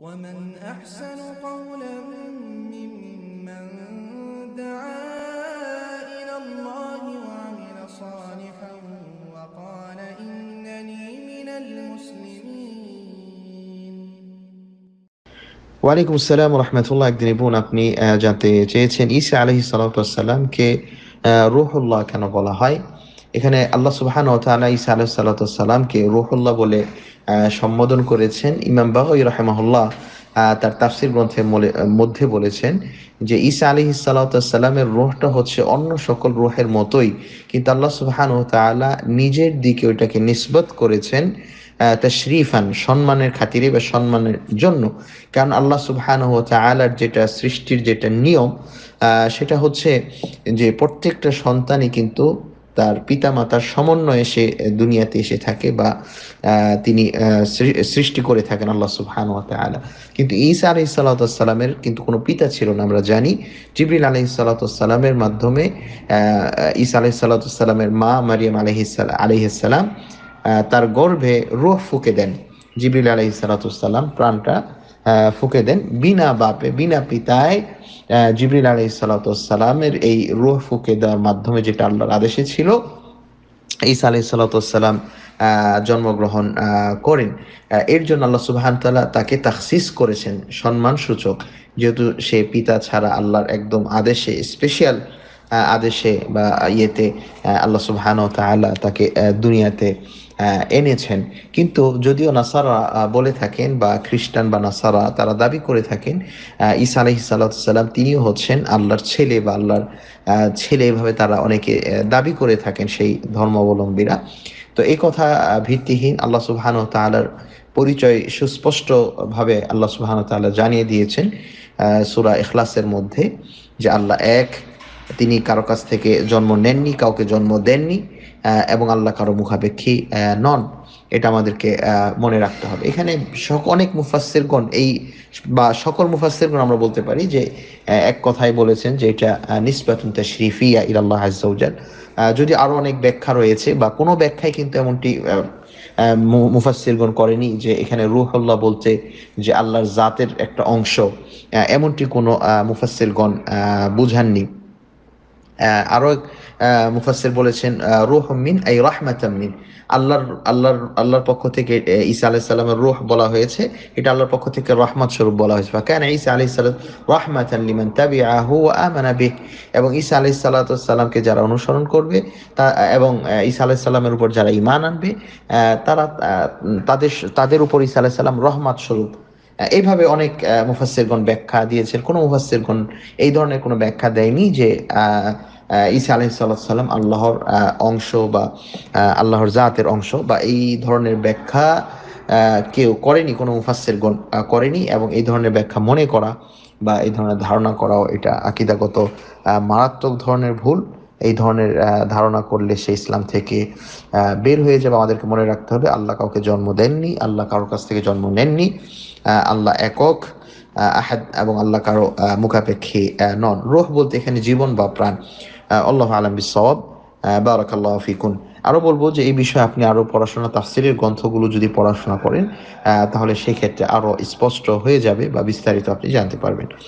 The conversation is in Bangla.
ومن أحسن قولا ممن دعا إلى الله وعمل صالحا وقال إنني من المسلمين وعليكم السلام ورحمة الله একদিন أقني جانتي জানতে চেয়েছেন عليه الصلاة والسلام كي روح الله كان বলা هاي এখানে আল্লাহ সুবাহান ও তালা ইসা আলাহ সাল্লাতামকে রুহুল্লাহ বলে সম্বোধন করেছেন ইমাম বাহুই রহেমাহুল্লাহ তার তাফসির গ্রন্থের মধ্যে বলেছেন যে ঈসা আলী সাল্লামের রোহটা হচ্ছে অন্য সকল রোহের মতোই কিন্তু আল্লাহ সুবহান ও তালা নিজের দিকে ওইটাকে নিসবত করেছেন তা শ্রীফান সম্মানের খাতিরে বা সম্মানের জন্য কারণ আল্লাহ সুবহান ও তালার যেটা সৃষ্টির যেটা নিয়ম সেটা হচ্ছে যে প্রত্যেকটা সন্তানই কিন্তু তার পিতা মাতার সমন্বয়ে সে দুনিয়াতে এসে থাকে বা তিনি সৃষ্টি করে থাকেন আল্লাহ সুবহান আলা কিন্তু ঈসা আলি সাল্লাতামের কিন্তু কোনো পিতা ছিল না আমরা জানি জিবরিল আলহি সাল্লাতামের মাধ্যমে ঈসা আলহি সাল্লাতামের মা মারিয়াম আলহিসাল আলহিসাল্লাম তার গর্ভে রোহ ফুকে দেন জিবরিল আলহি সাল্লাতাম প্রাণটা ফুকে দেন বিনা বাপে বিনা পিতায় জিবরিল আলী সালাতামের এই রুহ ফুকে দেওয়ার মাধ্যমে যেটা আল্লাহর আদেশে ছিল ঈসা আলি সালাতাম জন্মগ্রহণ করেন এর জন্য আল্লাহ সুবাহান তালা তাকে তাকসিস করেছেন সম্মান সূচক যেহেতু সে পিতা ছাড়া আল্লাহর একদম আদেশে স্পেশাল আদেশে বা ইয়েতে আল্লাহ সুবহান তালা তাকে দুনিয়াতে এনেছেন কিন্তু যদিও নাসারা বলে থাকেন বা খ্রিস্টান বা নাসারা তারা দাবি করে থাকেন ঈসা আলহি সাল্লাম তিনি হচ্ছেন আল্লাহর ছেলে বা আল্লাহর ছেলে এভাবে তারা অনেকে দাবি করে থাকেন সেই ধর্মাবলম্বীরা তো এই কথা ভিত্তিহীন আল্লাহ সুবহান তালার পরিচয় সুস্পষ্টভাবে আল্লাহ সুবহান তালা জানিয়ে দিয়েছেন সুরা এখলাসের মধ্যে যে আল্লাহ এক তিনি কারো কাছ থেকে জন্ম নেননি কাউকে জন্ম দেননি এবং আল্লাহ কারো মুখাপেক্ষী নন এটা আমাদেরকে মনে রাখতে হবে এখানে অনেক মুফাসিরগণ এই বা সকল মুফাসিরগণ আমরা বলতে পারি যে এক কথায় বলেছেন যে এটা নিসবাতুন শরীফিয়া ইরাল্লাহ হাজাউজাল যদি আরও অনেক ব্যাখ্যা রয়েছে বা কোনো ব্যাখ্যায় কিন্তু এমনটি মুফাসিরগণ করেনি যে এখানে রুহল্লাহ বলতে যে আল্লাহর জাতের একটা অংশ এমনটি কোনো মুফাসিরগণ বুঝাননি আরও মুফাসের বলেছেন রুহ মিন এই মিন আল্লাহর আল্লাহর আল্লাহর পক্ষ থেকে ঈসা আলাহি সাল্লামের রুহ বলা হয়েছে এটা আল্লাহর পক্ষ থেকে রহমত স্বরূপ বলা হয়েছে বা কেন ঈসা আলি সাল্লাম রহমাত আল্লিমান তাবি আহু আমানাবিহ এবং ঈসা আলি সাল্লাতামকে যারা অনুসরণ করবে তা এবং ঈসা আলাহি সাল্লামের উপর যারা ইমান আনবে তারা তাদের তাদের উপর ঈসা আলাহি সাল্লাম রহমত স্বরূপ এইভাবে অনেক মুফাসেরগণ ব্যাখ্যা দিয়েছেন কোনো মুফাসেরগণ এই ধরনের কোনো ব্যাখ্যা দেয়নি যে ঈসা আলহ সাল্লাম আল্লাহর অংশ বা আল্লাহর জাতের অংশ বা এই ধরনের ব্যাখ্যা কেউ করেনি কোনো মুফাসেরগণ করেনি এবং এই ধরনের ব্যাখ্যা মনে করা বা এই ধরনের ধারণা করাও এটা আকিদাগত মারাত্মক ধরনের ভুল এই ধরনের ধারণা করলে সে ইসলাম থেকে বের হয়ে যাবে আমাদেরকে মনে রাখতে হবে আল্লাহ কাউকে জন্ম দেননি আল্লাহ কারোর কাছ থেকে জন্ম নেননি আল্লাহ একক আহাদ এবং আল্লাহ কারো মুখাপেক্ষী নন রোহ বলতে এখানে জীবন বা প্রাণ আল্লাহ আলম বিসব আল্লাহ ফিকুন আরও বলবো যে এই বিষয়ে আপনি আরও পড়াশোনা তাফসিরের গ্রন্থগুলো যদি পড়াশোনা করেন তাহলে সেক্ষেত্রে আরও স্পষ্ট হয়ে যাবে বা বিস্তারিত আপনি জানতে পারবেন